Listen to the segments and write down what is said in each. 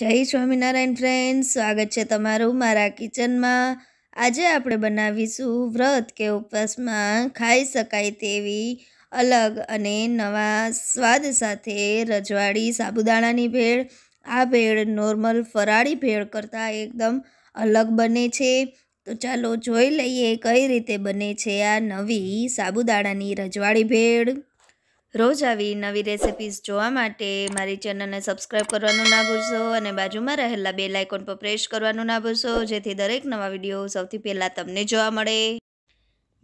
જય સ્વામિનારાયણ ફ્રેન્ડ સ્વાગત છે તમારું મારા કિચનમાં આજે આપણે બનાવીશું વ્રત કે ઉપવાસમાં ખાઈ શકાય તેવી અલગ અને નવા સ્વાદ સાથે રજવાડી સાબુદાણાની ભેળ આ ભેળ નોર્મલ ફરાળી ભેળ કરતાં એકદમ અલગ બને છે તો ચાલો જોઈ લઈએ કઈ રીતે બને છે આ નવી સાબુદાણાની રજવાડી ભેળ રોજ આવી નવી રેસિપીઝ જોવા માટે મારી ચેનલને સબસ્ક્રાઇબ કરવાનું ના ભૂલશો અને બાજુમાં રહેલા બે લાઇકોન પર પ્રેસ કરવાનું ના ભૂલશો જેથી દરેક નવા વિડીયો સૌથી પહેલાં તમને જોવા મળે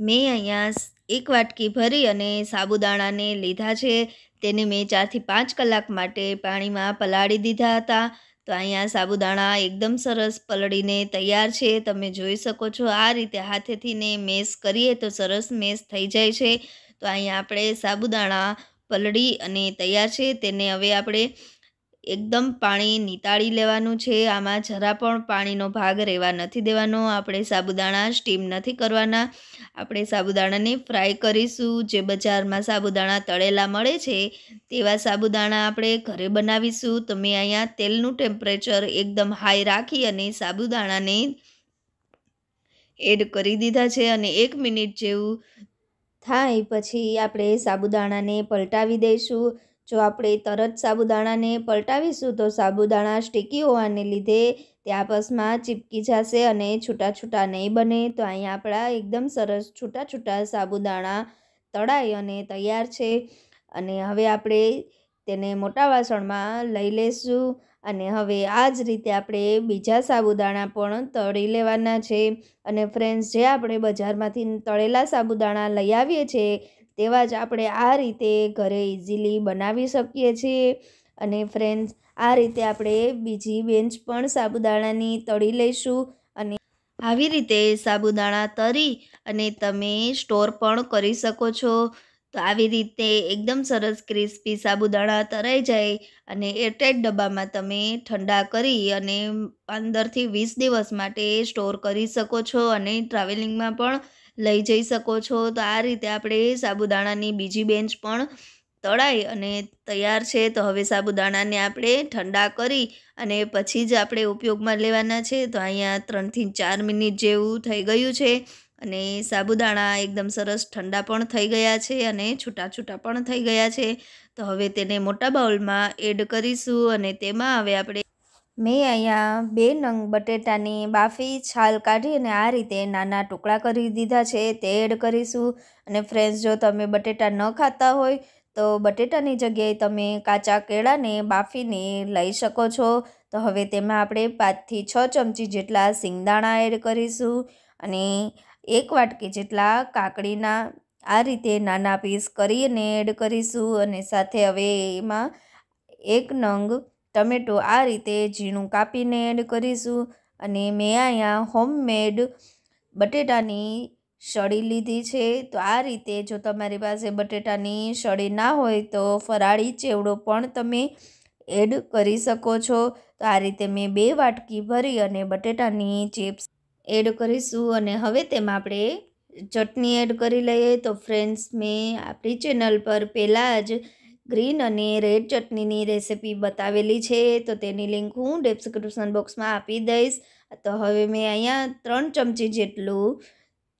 મેં અહીંયા એક વાટકી ભરી અને સાબુદાણાને લીધા છે તેને મેં ચારથી પાંચ કલાક માટે પાણીમાં પલાળી દીધા હતા તો અહીંયા સાબુદાણા એકદમ સરસ પલળીને તૈયાર છે તમે જોઈ શકો છો આ રીતે હાથેથી ને મેસ કરીએ તો સરસ મેસ થઈ જાય છે તો અહીંયા આપણે સાબુદાણા પલળી અને તૈયાર છે તેને હવે આપણે એકદમ પાણી નીતાળી લેવાનું છે આમાં જરા પણ પાણીનો ભાગ રહેવા નથી દેવાનો આપણે સાબુદાણા સ્ટીમ નથી કરવાના આપણે સાબુદાણાને ફ્રાય કરીશું જે બજારમાં સાબુદાણા તળેલા મળે છે તેવા સાબુદાણા આપણે ઘરે બનાવીશું તમે અહીંયા તેલનું ટેમ્પરેચર એકદમ હાઈ રાખી અને સાબુદાણાને એડ કરી દીધા છે અને એક મિનિટ જેવું થાય પછી આપણે સાબુદાણાને પલટાવી દઈશું જો આપણે તરત સાબુદાણાને પલટાવીશું તો સાબુદાણા સ્ટીકી હોવાને લીધે તે આપસમાં ચીપકી જશે અને છૂટા છૂટા નહીં બને તો અહીં આપણા એકદમ સરસ છૂટા છૂટા સાબુદાણા તળાય અને તૈયાર છે અને હવે આપણે તેને મોટા વાસણમાં લઈ લેશું અને હવે આ જ રીતે આપણે બીજા સાબુદાણા પણ તળી લેવાના છે અને ફ્રેન્ડ્સ જે આપણે બજારમાંથી તળેલા સાબુદાણા લઈ આવીએ છીએ તેવા જ આપણે આ રીતે ઘરે ઇઝીલી બનાવી શકીએ છીએ અને ફ્રેન્ડ્સ આ રીતે આપણે બીજી બેન્ચ પણ સાબુદાણાની તળી લઈશું અને આવી રીતે સાબુદાણા તરી અને તમે સ્ટોર પણ કરી શકો છો તો આવી રીતે એકદમ સરસ ક્રિસ્પી સાબુદાણા તરાઈ જાય અને એરટાઈટ ડબ્બામાં તમે ઠંડા કરી અને પંદરથી વીસ દિવસ માટે સ્ટોર કરી શકો છો અને ટ્રાવેલિંગમાં પણ લઈ જઈ શકો છો તો આ રીતે આપણે સાબુદાણાની બીજી બેન્ચ પણ તળાઈ અને તૈયાર છે તો હવે સાબુદાણાને આપણે ઠંડા કરી અને પછી જ આપણે ઉપયોગમાં લેવાના છે તો અહીંયા ત્રણથી ચાર મિનિટ જેવું થઈ ગયું છે અને સાબુદાણા એકદમ સરસ ઠંડા પણ થઈ ગયા છે અને છૂટા છૂટા પણ થઈ ગયા છે તો હવે તેને મોટા બાઉલમાં એડ કરીશું અને તેમાં હવે આપણે મેં અહીંયા બે નંગ બટેટાની બાફી છાલ કાઢી અને આ રીતે નાના ટુકડા કરી દીધા છે તે એડ કરીશું અને ફ્રેન્ડ્સ જો તમે બટેટા ન ખાતા હોય તો બટેટાની જગ્યાએ તમે કાચા કેળાને બાફીને લઈ શકો છો તો હવે તેમાં આપણે પાંચથી છ ચમચી જેટલા સિંગદાણા એડ કરીશું અને એક વાટકી જેટલા કાકડીના આ રીતે નાના પીસ કરીને એડ કરીશું અને સાથે હવે એમાં એક નંગ ટમેટો આ રીતે ઝીણું કાપીને એડ કરીશું અને મેં અહીંયા હોમમેડ બટેટાની શળી લીધી છે તો આ રીતે જો તમારી પાસે બટેટાની શળી ના હોય તો ફરાળી ચેવડો પણ તમે એડ કરી શકો છો તો આ રીતે મેં બે વાટકી ભરી અને બટેટાની ચિપ્સ એડ કરીશું અને હવે તેમાં આપણે ચટણી એડ કરી લઈએ તો ફ્રેન્ડ્સ મેં આપણી ચેનલ પર પહેલાં જ ગ્રીન અને રેડ ચટણીની રેસિપી બતાવેલી છે તો તેની લિંક હું ડિસ્ક્રિપ્શન બોક્સમાં આપી દઈશ તો હવે મેં અહીંયા ત્રણ ચમચી જેટલું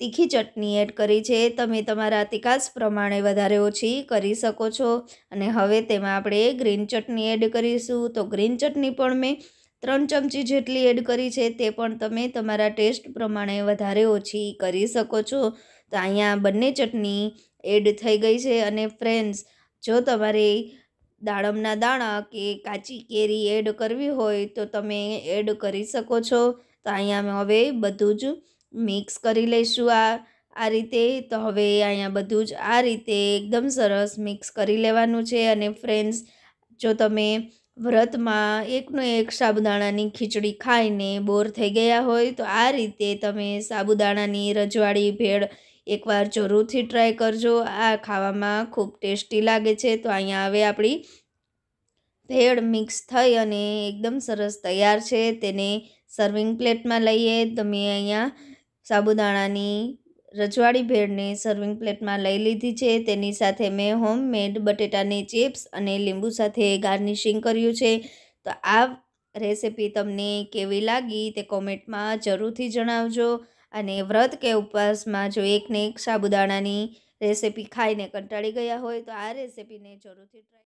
તીખી ચટણી એડ કરી છે તમે તમારા તિકાસ પ્રમાણે વધારે ઓછી કરી શકો છો અને હવે તેમાં આપણે ગ્રીન ચટણી એડ કરીશું તો ગ્રીન ચટણી પણ મેં ત્રણ ચમચી જેટલી એડ કરી છે તે પણ તમે તમારા ટેસ્ટ પ્રમાણે વધારે ઓછી કરી શકો છો તો અહીંયા બંને ચટણી એડ થઈ ગઈ છે અને ફ્રેન્ડ્સ જો તમારે દાડમના દાણા કે કાચી કેરી એડ કરવી હોય તો તમે એડ કરી શકો છો તો અહીંયા અમે હવે બધું જ મિક્સ કરી લઈશું આ આ રીતે તો હવે અહીંયા બધું જ આ રીતે એકદમ સરસ મિક્સ કરી લેવાનું છે અને ફ્રેન્ડ્સ જો તમે વ્રતમાં એકનો એક સાબુદાણાની ખીચડી ખાઈને બોર થઈ ગયા હોય તો આ રીતે તમે સાબુદાણાની રજવાડી ભેળ એકવાર જરૂરથી ટ્રાય કરજો આ ખાવામાં ખૂબ ટેસ્ટી લાગે છે તો અહીંયા હવે આપણી ભેળ મિક્સ થઈ અને એકદમ સરસ તૈયાર છે તેને સર્વિંગ પ્લેટમાં લઈએ તમે અહીંયા સાબુદાણાની રજવાડી ભેળને સર્વિંગ પ્લેટમાં લઈ લીધી છે તેની સાથે મેં હોમમેડ બટેટાની ચિપ્સ અને લીંબુ સાથે ગાર્નિશિંગ કર્યું છે તો આ રેસિપી તમને કેવી લાગી તે કોમેન્ટમાં જરૂરથી જણાવજો અને વ્રત કે ઉપવાસમાં જો એકને એક સાબુદાણાની રેસીપી ખાઈને કંટાળી ગયા હોય તો આ રેસીપીને જરૂરથી ટ્રાય